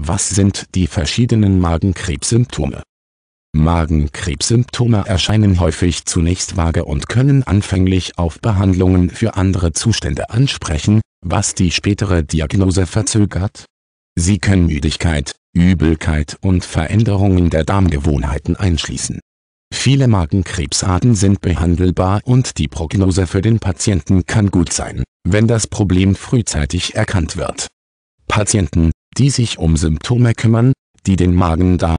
Was sind die verschiedenen Magenkrebssymptome? Magenkrebssymptome erscheinen häufig zunächst vage und können anfänglich auf Behandlungen für andere Zustände ansprechen, was die spätere Diagnose verzögert. Sie können Müdigkeit, Übelkeit und Veränderungen der Darmgewohnheiten einschließen. Viele Magenkrebsarten sind behandelbar und die Prognose für den Patienten kann gut sein, wenn das Problem frühzeitig erkannt wird. Patienten, die sich um Symptome kümmern, die den magen da